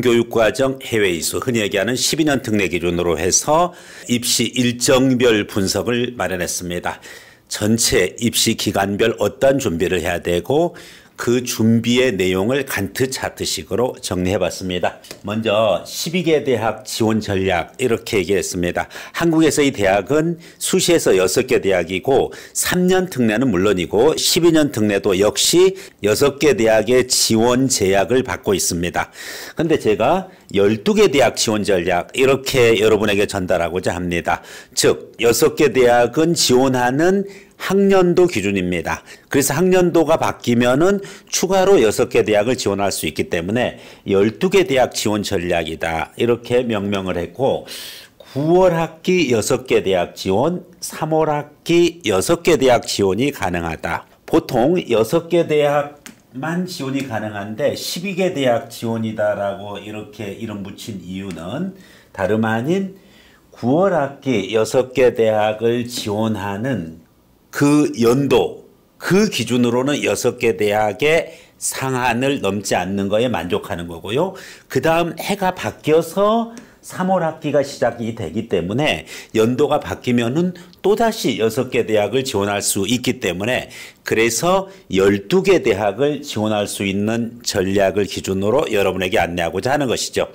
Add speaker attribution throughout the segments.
Speaker 1: 교육과정 해외 이수 흔히 얘기하는 12년 특례 기준으로 해서 입시 일정별 분석을 마련했습니다. 전체 입시 기간별 어떤 준비를 해야 되고 그 준비의 내용을 간트 차트식으로 정리해봤습니다. 먼저 12개 대학 지원 전략 이렇게 얘기했습니다. 한국에서의 대학은 수시에서 6개 대학이고 3년 특례는 물론이고 12년 특례도 역시 6개 대학의 지원 제약을 받고 있습니다. 근데 제가 12개 대학 지원 전략 이렇게 여러분에게 전달하고자 합니다. 즉 6개 대학은 지원하는 학년도 기준입니다. 그래서 학년도가 바뀌면은 추가로 여개 대학을 지원할 수 있기 때문에 열두 개 대학 지원 전략이다. 이렇게 명명을 했고 9월 학기 여개 대학 지원, 3월 학기 여개 대학 지원이 가능하다. 보통 여개 대학만 지원이 가능한데 12개 대학 지원이다라고 이렇게 이름 붙인 이유는 다름 아닌 9월 학기 6개 대학을 지원하는 그 연도 그 기준으로는 여섯 개 대학의 상한을 넘지 않는 거에 만족하는 거고요. 그 다음 해가 바뀌어서 3월 학기가 시작이 되기 때문에 연도가 바뀌면은 또다시 6개 대학을 지원할 수 있기 때문에 그래서 12개 대학을 지원할 수 있는 전략을 기준으로 여러분에게 안내하고자 하는 것이죠.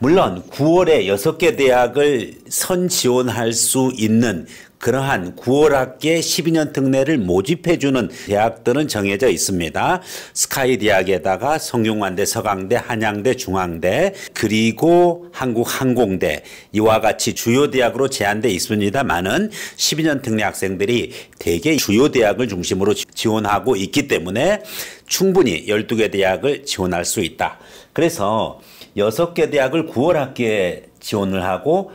Speaker 1: 물론 9월에 6개 대학을 선 지원할 수 있는 그러한 9월 학기에 12년 특례를 모집해주는 대학들은 정해져 있습니다. 스카이 대학에다가 성균관대, 서강대, 한양대, 중앙대 그리고 한국항공대 이와 같이 주요 대학으로 제한돼 있습니다만은 12년 특례 학생들이 대개 주요 대학을 중심으로 지원하고 있기 때문에 충분히 12개 대학을 지원할 수 있다. 그래서 6개 대학을 9월 학기에 지원을 하고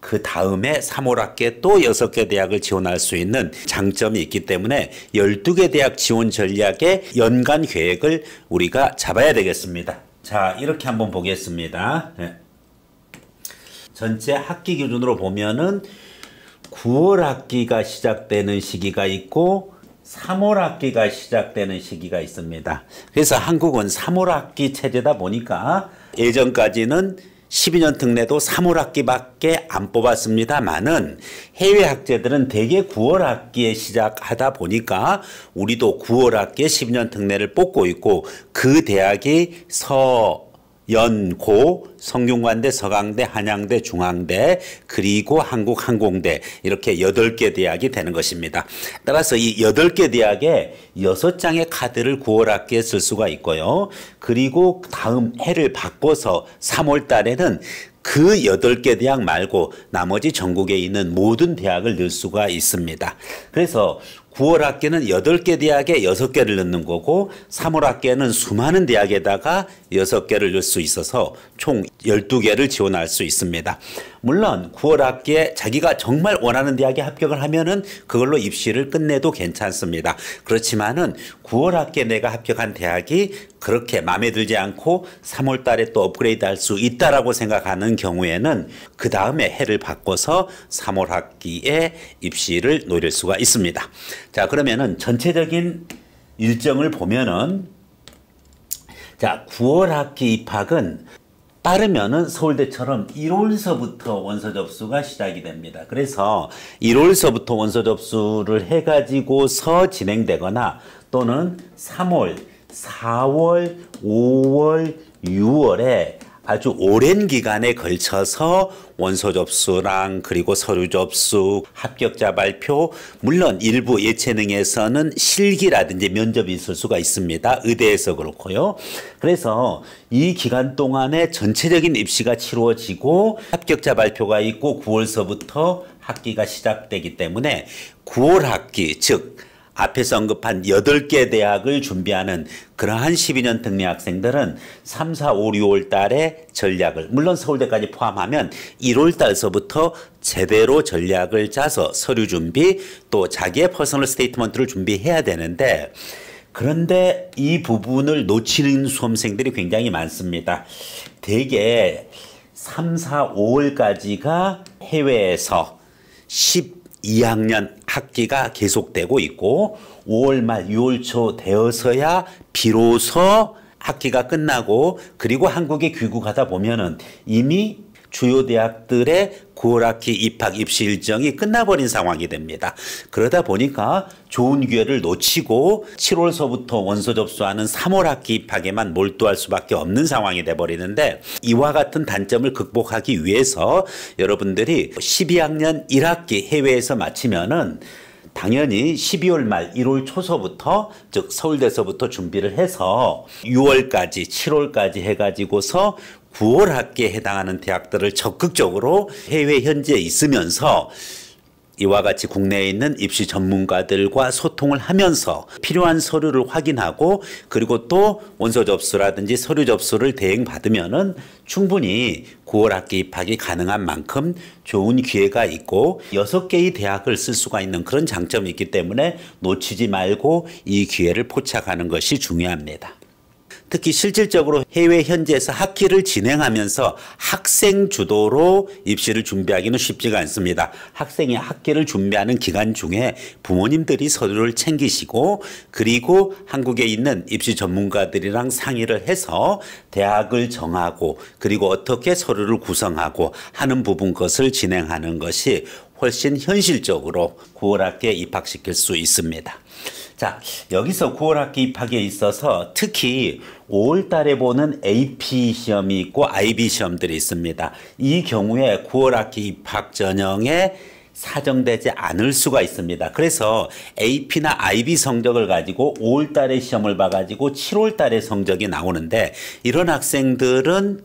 Speaker 1: 그 다음에 3월학기에 또 6개 대학을 지원할 수 있는 장점이 있기 때문에 12개 대학 지원 전략의 연간 계획을 우리가 잡아야 되겠습니다. 자, 이렇게 한번 보겠습니다. 네. 전체 학기 기준으로 보면은 9월 학기가 시작되는 시기가 있고 3월 학기가 시작되는 시기가 있습니다. 그래서 한국은 3월 학기 체제다 보니까 예전까지는 12년 특례도 3월 학기밖에 안 뽑았습니다만은 해외 학제들은 대개 9월 학기에 시작하다 보니까 우리도 9월 학기에 12년 특례를 뽑고 있고 그 대학이 서 연고, 성균관대, 서강대, 한양대, 중앙대, 그리고 한국항공대 이렇게 8개 대학이 되는 것입니다. 따라서 이여개 대학에 여 장의 카드를 9월 학기에 쓸 수가 있고요. 그리고 다음 해를 바꿔서 3월 달에는 그여개 대학 말고 나머지 전국에 있는 모든 대학을 넣을 수가 있습니다. 그래서 9월 학기는 8개 대학에 6개를 넣는 거고 3월 학기에는 수많은 대학에다가 6개를 넣을 수 있어서 총 12개를 지원할 수 있습니다. 물론 9월 학기에 자기가 정말 원하는 대학에 합격을 하면은 그걸로 입시를 끝내도 괜찮습니다. 그렇지만은 9월 학기에 내가 합격한 대학이 그렇게 마음에 들지 않고 3월 달에 또 업그레이드 할 수 있다라고 생각하는 경우에는 그 다음에 해를 바꿔서 3월 학기에 입시를 노릴 수가 있습니다. 자, 그러면은 전체적인 일정을 보면은 자, 9월 학기 입학은 빠르면은 서울대처럼 1월서부터 원서 접수가 시작이 됩니다. 그래서 1월서부터 원서 접수를 해가지고서 진행되거나 또는 3월, 4월, 5월, 6월에 아주 오랜 기간에 걸쳐서 원서 접수랑 그리고 서류 접수, 합격자 발표, 물론 일부 예체능에서는 실기라든지 면접이 있을 수가 있습니다. 의대에서 그렇고요. 그래서 이 기간 동안에 전체적인 입시가 치루어지고 합격자 발표가 있고 9월서부터 학기가 시작되기 때문에 9월 학기, 즉 앞에서 언급한 8개 대학을 준비하는 그러한 12년 특례 학생들은 3, 4, 5, 6월 달에 전략을 물론 서울대까지 포함하면 1월 달서부터 제대로 전략을 짜서 서류 준비 또 자기의 퍼스널 스테이트먼트를 준비해야 되는데 그런데 이 부분을 놓치는 수험생들이 굉장히 많습니다. 대개 3, 4, 5월까지가 해외에서 12학년 학기가 계속되고 있고 5월 말 6월 초 되어서야 비로소 학기가 끝나고 그리고 한국에 귀국하다 보면은 이미 주요 대학들의 9학기 월 입학 입시 일정이 끝나버린 상황이 됩니다. 그러다 보니까 좋은 기회를 놓치고 7월서부터 원서 접수하는 3월 학기 입학에만 몰두할 수밖에 없는 상황이 돼버리는데 이와 같은 단점을 극복하기 위해서 여러분들이 12학년 1학기 해외에서 마치면은 당연히 12월 말 1월 초서부터 즉 서울대서부터 준비를 해서 6월까지 7월까지 해가지고서 9월 학기에 해당하는 대학들을 적극적으로 해외 현지에 있으면서 이와 같이 국내에 있는 입시 전문가들과 소통을 하면서 필요한 서류를 확인하고 그리고 또 원서 접수라든지 서류 접수를 대행 받으면은 충분히 9월 학기 입학이 가능한 만큼 좋은 기회가 있고 6개의 대학을 쓸 수가 있는 그런 장점이 있기 때문에 놓치지 말고 이 기회를 포착하는 것이 중요합니다. 특히 실질적으로 해외 현지에서 학기를 진행하면서 학생 주도로 입시를 준비하기는 쉽지가 않습니다. 학생이 학기를 준비하는 기간 중에 부모님들이 서류를 챙기시고 그리고 한국에 있는 입시 전문가들이랑 상의를 해서 대학을 정하고 그리고 어떻게 서류를 구성하고 하는 부분 것을 진행하는 것이 훨씬 현실적으로 구월학기에 입학시킬 수 있습니다. 자, 여기서 9월 학기 입학에 있어서 특히 5월 달에 보는 AP 시험이 있고 IB 시험들이 있습니다. 이 경우에 9월 학기 입학 전형에 사정되지 않을 수가 있습니다. 그래서 AP나 IB 성적을 가지고 5월 달에 시험을 봐가지고 7월 달에 성적이 나오는데 이런 학생들은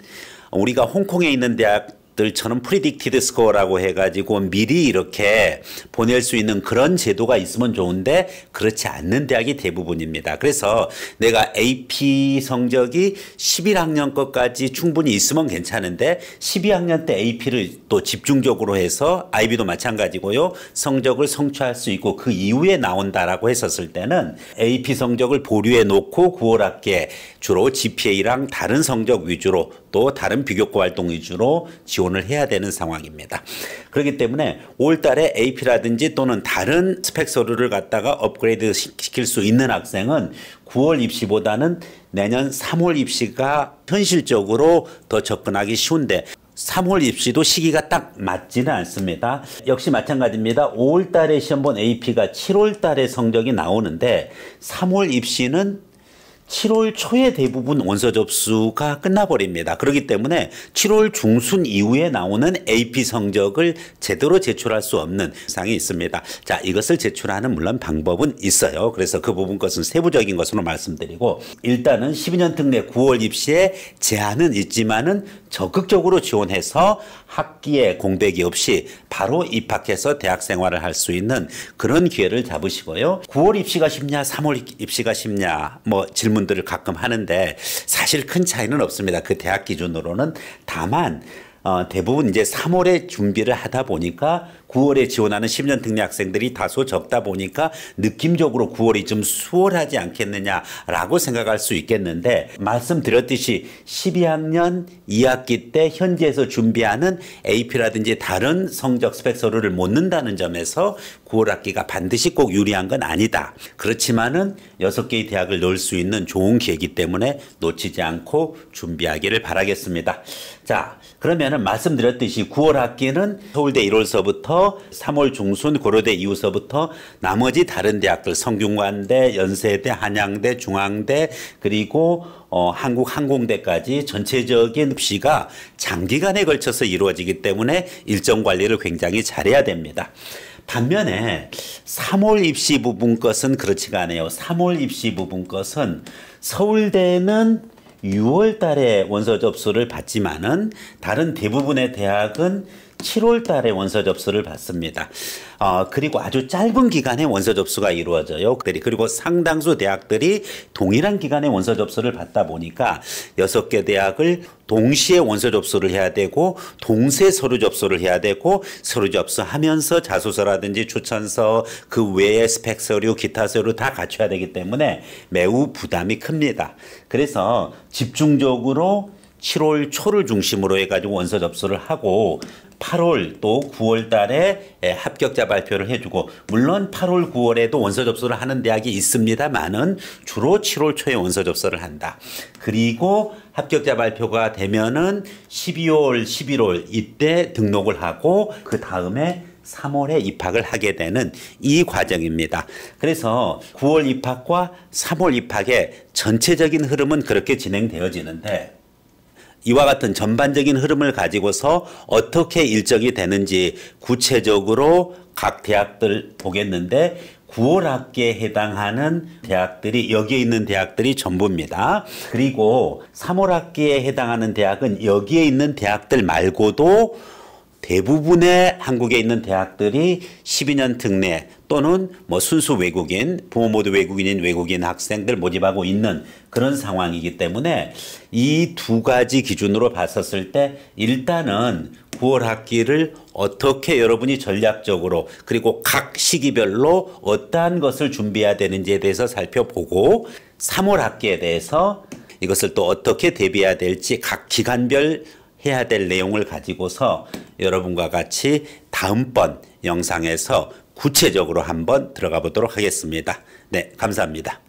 Speaker 1: 우리가 홍콩에 있는 대학 들처럼 프리딕티드 스코어라고 해가지고 미리 이렇게 보낼 수 있는 그런 제도가 있으면 좋은데 그렇지 않는 대학이 대부분입니다. 그래서 내가 AP 성적이 11학년 것까지 충분히 있으면 괜찮은데 12학년 때 AP를 또 집중적으로 해서 IB도 마찬가지고요. 성적을 성취할 수 있고 그 이후에 나온다라고 했었을 때는 AP 성적을 보류해 놓고 9월 학기에 주로 GPA랑 다른 성적 위주로 또 다른 비교과 활동 위주로 지원 지원을 해야 되는 상황입니다. 그렇기 때문에 올 달에 AP라든지 또는 다른 스펙 서류를 갖다가 업그레이드 시킬 수 있는 학생은 9월 입시보다는 내년 3월 입시가 현실적으로 더 접근하기 쉬운데 3월 입시도 시기가 딱 맞지는 않습니다. 역시 마찬가지입니다. 5월 달에 시험 본 AP가 7월 달에 성적이 나오는데 3월 입시는 7월 초에 대부분 원서 접수가 끝나버립니다. 그렇기 때문에 7월 중순 이후에 나오는 AP 성적을 제대로 제출할 수 없는 상이 있습니다. 자, 이것을 제출하는 물론 방법은 있어요. 그래서 그 부분 것은 세부적인 것으로 말씀드리고 일단은 12년 특례 9월 입시에 제한은 있지만은 적극적으로 지원해서 학기에 공백이 없이 바로 입학해서 대학 생활을 할 수 있는 그런 기회를 잡으시고요. 9월 입시가 쉽냐, 3월 입시가 쉽냐, 뭐 질문들을 가끔 하는데 사실 큰 차이는 없습니다. 그 대학 기준으로는 다만 어, 대부분 이제 3월에 준비를 하다 보니까 9월에 지원하는 10년 특례 학생들이 다소 적다 보니까 느낌적으로 9월이 좀 수월하지 않겠느냐라고 생각할 수 있겠는데 말씀드렸듯이 12학년 2학기 때 현지에서 준비하는 AP라든지 다른 성적 스펙 서류를 못 넣는다는 점에서 9월 학기가 반드시 꼭 유리한 건 아니다. 그렇지만은 6개의 대학을 넣을 수 있는 좋은 기회이기 때문에 놓치지 않고 준비하기를 바라겠습니다. 자, 그러면은 말씀드렸듯이 9월 학기는 서울대 1월서부터 3월 중순 고려대 이후서부터 나머지 다른 대학들 성균관대, 연세대, 한양대, 중앙대 그리고 어, 한국 항공대까지 전체적인 입시가 장기간에 걸쳐서 이루어지기 때문에 일정 관리를 굉장히 잘해야 됩니다. 반면에 3월 입시 부분 것은 그렇지가 않아요. 3월 입시 부분 것은 서울대는 6월 달에 원서 접수를 받지만은 다른 대부분의 대학은 7월 달에 원서 접수를 받습니다. 어, 그리고 아주 짧은 기간에 원서 접수가 이루어져요. 그리고 상당수 대학들이 동일한 기간에 원서 접수를 받다 보니까 6개 대학을 동시에 원서 접수를 해야 되고 동시에 서류 접수를 해야 되고 서류 접수하면서 자소서라든지 추천서 그 외에 스펙 서류 기타 서류 다 갖춰야 되기 때문에 매우 부담이 큽니다. 그래서 집중적으로 7월 초를 중심으로 해가지고 원서 접수를 하고 8월 또 9월 달에 예, 합격자 발표를 해주고 물론 8월 9월에도 원서 접수를 하는 대학이 있습니다만은 주로 7월 초에 원서 접수를 한다. 그리고 합격자 발표가 되면은 12월 11월 이때 등록을 하고 그 다음에 3월에 입학을 하게 되는 이 과정입니다. 그래서 9월 입학과 3월 입학의 전체적인 흐름은 그렇게 진행되어지는데 이와 같은 전반적인 흐름을 가지고서 어떻게 일정이 되는지 구체적으로 각 대학들 보겠는데 9월 학기에 해당하는 대학들이 여기에 있는 대학들이 전부입니다. 그리고 3월 학기에 해당하는 대학은 여기에 있는 대학들 말고도 대부분의 한국에 있는 대학들이 12년 특례 또는 뭐 순수 외국인, 부모 모두 외국인인 외국인 학생들 모집하고 있는 그런 상황이기 때문에 이 두 가지 기준으로 봤었을 때 일단은 9월 학기를 어떻게 여러분이 전략적으로 그리고 각 시기별로 어떠한 것을 준비해야 되는지에 대해서 살펴보고 3월 학기에 대해서 이것을 또 어떻게 대비해야 될지 각 기간별 해야 될 내용을 가지고서 여러분과 같이 다음번 영상에서 구체적으로 한번 들어가 보도록 하겠습니다. 네, 감사합니다.